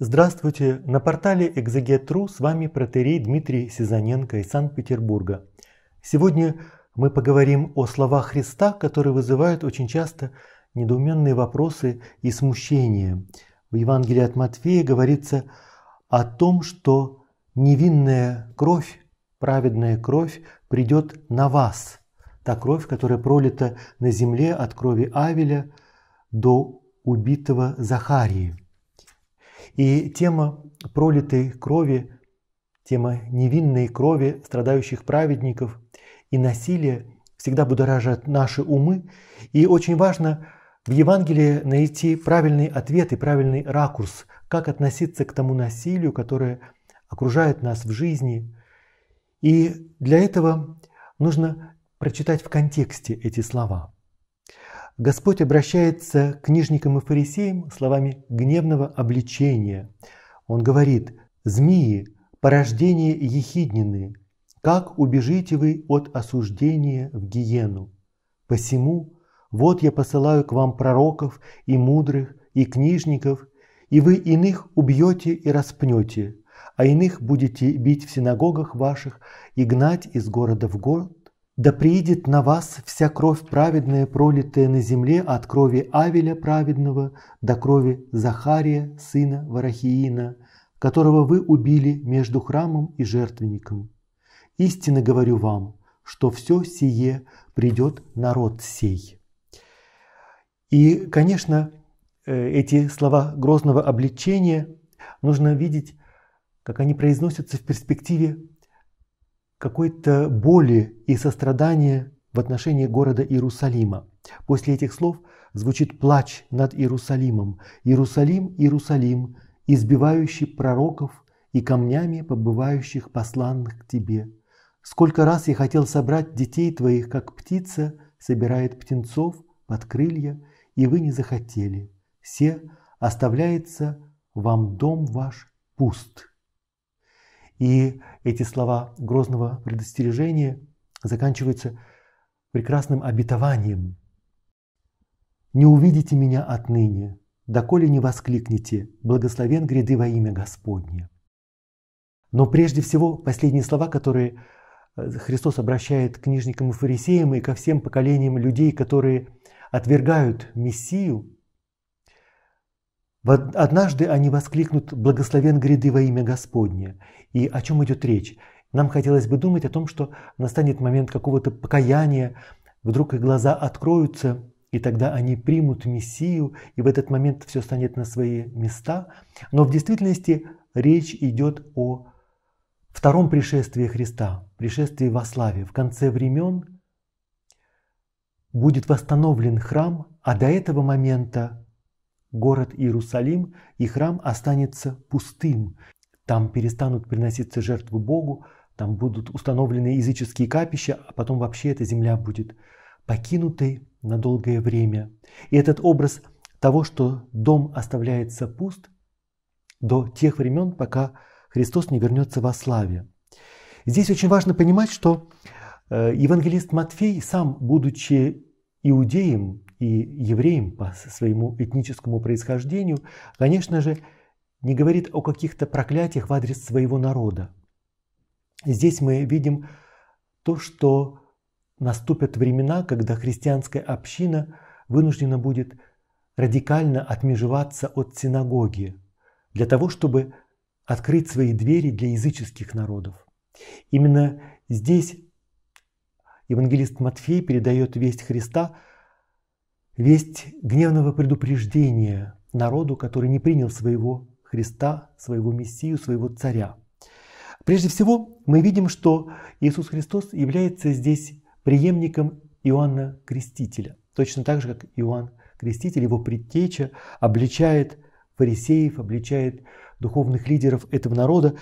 Здравствуйте! На портале Экзегет.ру с вами протерей Дмитрий Сизаненко из Санкт-Петербурга. Сегодня мы поговорим о словах Христа, которые вызывают очень часто недоуменные вопросы и смущение. В Евангелии от Матфея говорится о том, что невинная кровь, праведная кровь придет на вас. Та кровь, которая пролита на земле от крови Авеля до убитого Захарии. И тема пролитой крови, тема невинной крови страдающих праведников и насилия всегда будоражат наши умы. И очень важно в Евангелии найти правильный ответ и правильный ракурс, как относиться к тому насилию, которое окружает нас в жизни. И для этого нужно прочитать в контексте эти слова – Господь обращается к книжникам и фарисеям словами гневного обличения. Он говорит "Змии, порождение ехиднины, как убежите вы от осуждения в гиену? Посему вот я посылаю к вам пророков и мудрых, и книжников, и вы иных убьете и распнете, а иных будете бить в синагогах ваших и гнать из города в город да приидет на вас вся кровь праведная, пролитая на земле от крови Авеля праведного до крови Захария, сына Варахиина, которого вы убили между храмом и жертвенником. Истинно говорю вам, что все сие придет народ сей». И, конечно, э, эти слова грозного обличения нужно видеть, как они произносятся в перспективе какой-то боли и сострадания в отношении города Иерусалима. После этих слов звучит плач над Иерусалимом. «Иерусалим, Иерусалим, избивающий пророков и камнями побывающих посланных к тебе. Сколько раз я хотел собрать детей твоих, как птица собирает птенцов под крылья, и вы не захотели. Все оставляется вам дом ваш пуст». И эти слова грозного предостережения заканчиваются прекрасным обетованием. «Не увидите меня отныне, доколе не воскликнете, благословен гряды во имя Господне». Но прежде всего, последние слова, которые э, Христос обращает к книжникам и фарисеям и ко всем поколениям людей, которые отвергают Мессию, Однажды они воскликнут «Благословен гряды во имя Господне». И о чем идет речь? Нам хотелось бы думать о том, что настанет момент какого-то покаяния, вдруг их глаза откроются, и тогда они примут Мессию, и в этот момент все станет на свои места. Но в действительности речь идет о втором пришествии Христа, пришествии во славе. В конце времен будет восстановлен храм, а до этого момента Город Иерусалим и храм останется пустым. Там перестанут приноситься жертвы Богу, там будут установлены языческие капища, а потом вообще эта земля будет покинутой на долгое время. И этот образ того, что дом оставляется пуст до тех времен, пока Христос не вернется во славе. Здесь очень важно понимать, что э, евангелист Матфей сам, будучи иудеем, и евреем по своему этническому происхождению, конечно же, не говорит о каких-то проклятиях в адрес своего народа. Здесь мы видим то, что наступят времена, когда христианская община вынуждена будет радикально отмежеваться от синагоги для того, чтобы открыть свои двери для языческих народов. Именно здесь евангелист Матфей передает весть Христа – весть гневного предупреждения народу, который не принял своего Христа, своего Мессию, своего Царя. Прежде всего, мы видим, что Иисус Христос является здесь преемником Иоанна Крестителя. Точно так же, как Иоанн Креститель, его предтеча, обличает фарисеев, обличает духовных лидеров этого народа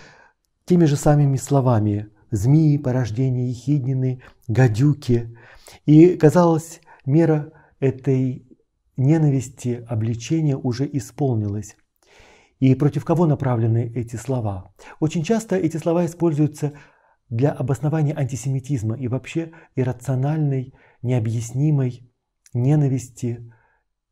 теми же самыми словами «змеи, порождения ехиднины, гадюки». И, казалось, мера этой ненависти обличение уже исполнилось. И против кого направлены эти слова? Очень часто эти слова используются для обоснования антисемитизма и вообще иррациональной, необъяснимой ненависти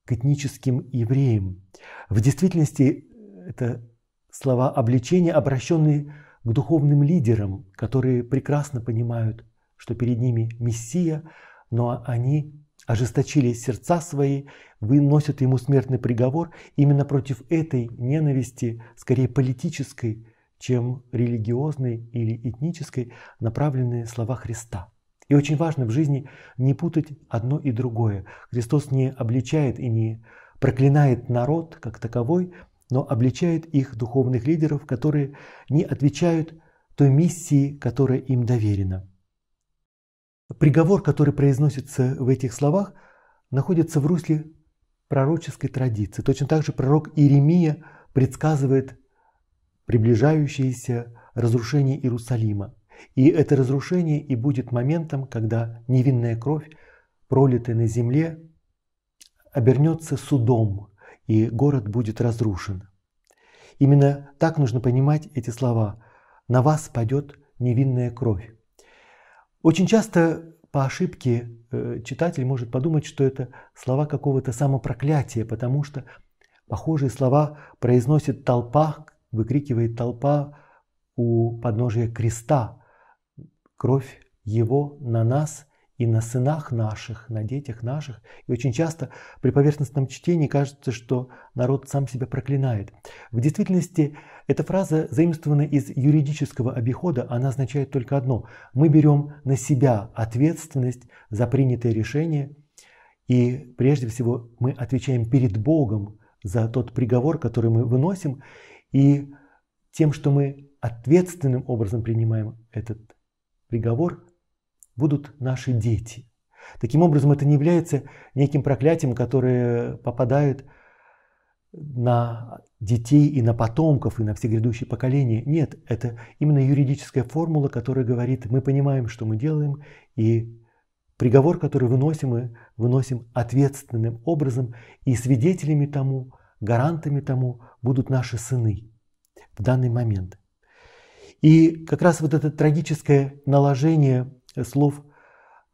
к этническим евреям. В действительности э, это слова обличения, обращенные к духовным лидерам, которые прекрасно понимают, что перед ними Мессия, но они ожесточили сердца свои, выносят ему смертный приговор именно против этой ненависти, скорее политической, чем религиозной или этнической, направленные слова Христа. И очень важно в жизни не путать одно и другое. Христос не обличает и не проклинает народ как таковой, но обличает их духовных лидеров, которые не отвечают той миссии, которая им доверена. Приговор, который произносится в этих словах, находится в русле пророческой традиции. Точно так же пророк Иеремия предсказывает приближающееся разрушение Иерусалима. И это разрушение и будет моментом, когда невинная кровь, пролитая на земле, обернется судом, и город будет разрушен. Именно так нужно понимать эти слова. На вас падет невинная кровь. Очень часто по ошибке э, читатель может подумать, что это слова какого-то самопроклятия, потому что похожие слова произносит толпа, выкрикивает толпа у подножия креста. Кровь его на нас – и на сынах наших, на детях наших. И очень часто при поверхностном чтении кажется, что народ сам себя проклинает. В действительности эта фраза заимствована из юридического обихода, она означает только одно. Мы берем на себя ответственность за принятое решение, и прежде всего мы отвечаем перед Богом за тот приговор, который мы выносим, и тем, что мы ответственным образом принимаем этот приговор, будут наши дети. Таким образом, это не является неким проклятием, которое попадает на детей и на потомков, и на все грядущие поколения. Нет, это именно юридическая формула, которая говорит, мы понимаем, что мы делаем, и приговор, который выносим, мы выносим ответственным образом, и свидетелями тому, гарантами тому будут наши сыны в данный момент. И как раз вот это трагическое наложение слов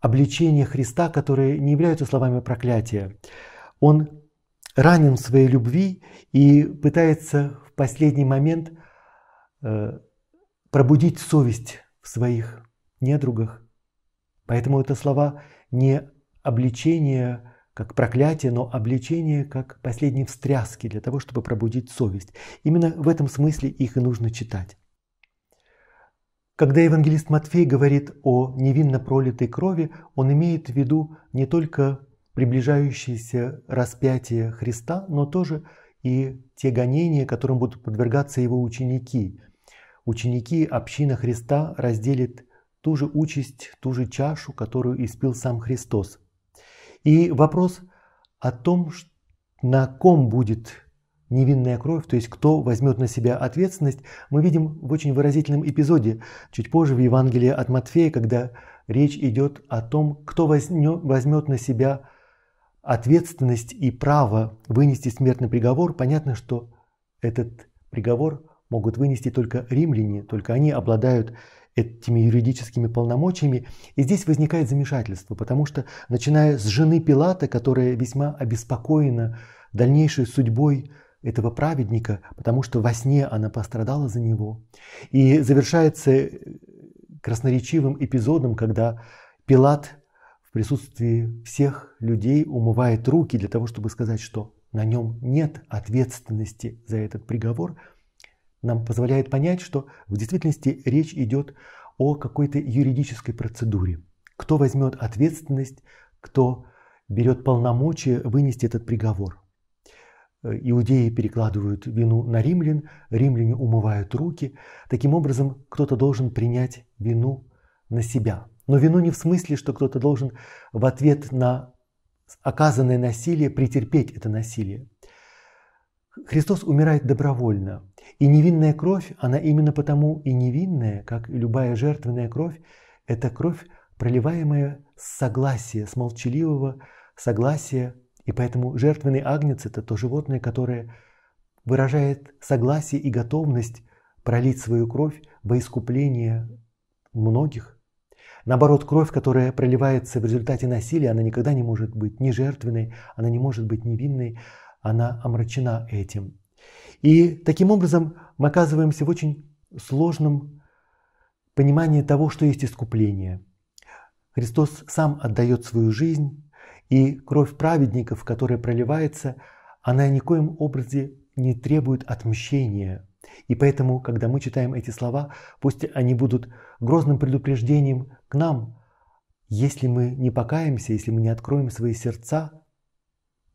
обличения Христа, которые не являются словами проклятия. Он ранен в своей любви и пытается в последний момент э, пробудить совесть в своих недругах. Поэтому это слова не обличение как проклятие, но обличение как последние встряски для того, чтобы пробудить совесть. Именно в этом смысле их и нужно читать. Когда евангелист Матфей говорит о невинно пролитой крови, он имеет в виду не только приближающееся распятие Христа, но тоже и те гонения, которым будут подвергаться его ученики. Ученики община Христа разделит ту же участь, ту же чашу, которую испил сам Христос. И вопрос о том, на ком будет невинная кровь, то есть кто возьмет на себя ответственность, мы видим в очень выразительном эпизоде чуть позже в Евангелии от Матфея, когда речь идет о том, кто возьмет на себя ответственность и право вынести смертный приговор. Понятно, что этот приговор могут вынести только римляне, только они обладают этими юридическими полномочиями. И здесь возникает замешательство, потому что, начиная с жены Пилата, которая весьма обеспокоена дальнейшей судьбой этого праведника, потому что во сне она пострадала за него. И завершается э, красноречивым эпизодом, когда Пилат в присутствии всех людей умывает руки для того, чтобы сказать, что на нем нет ответственности за этот приговор, нам позволяет понять, что в действительности речь идет о какой-то юридической процедуре. Кто возьмет ответственность, кто берет полномочия вынести этот приговор. Иудеи перекладывают вину на римлян, римляне умывают руки. Таким образом, кто-то должен принять вину на себя. Но вину не в смысле, что кто-то должен в ответ на оказанное насилие претерпеть это насилие. Христос умирает добровольно. И невинная кровь, она именно потому и невинная, как и любая жертвенная кровь, это кровь, проливаемая с согласия, с молчаливого согласия и поэтому жертвенный агнец – это то животное, которое выражает согласие и готовность пролить свою кровь во искупление многих. Наоборот, кровь, которая проливается в результате насилия, она никогда не может быть ни жертвенной, она не может быть невинной, она омрачена этим. И таким образом мы оказываемся в очень сложном понимании того, что есть искупление. Христос сам отдает свою жизнь и кровь праведников, которая проливается, она никоим образом не требует отмщения. И поэтому, когда мы читаем эти слова, пусть они будут грозным предупреждением к нам. Если мы не покаемся, если мы не откроем свои сердца,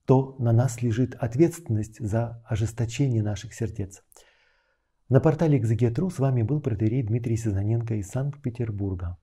то на нас лежит ответственность за ожесточение наших сердец. На портале Экзегетру с вами был протерей Дмитрий Сазаненко из Санкт-Петербурга.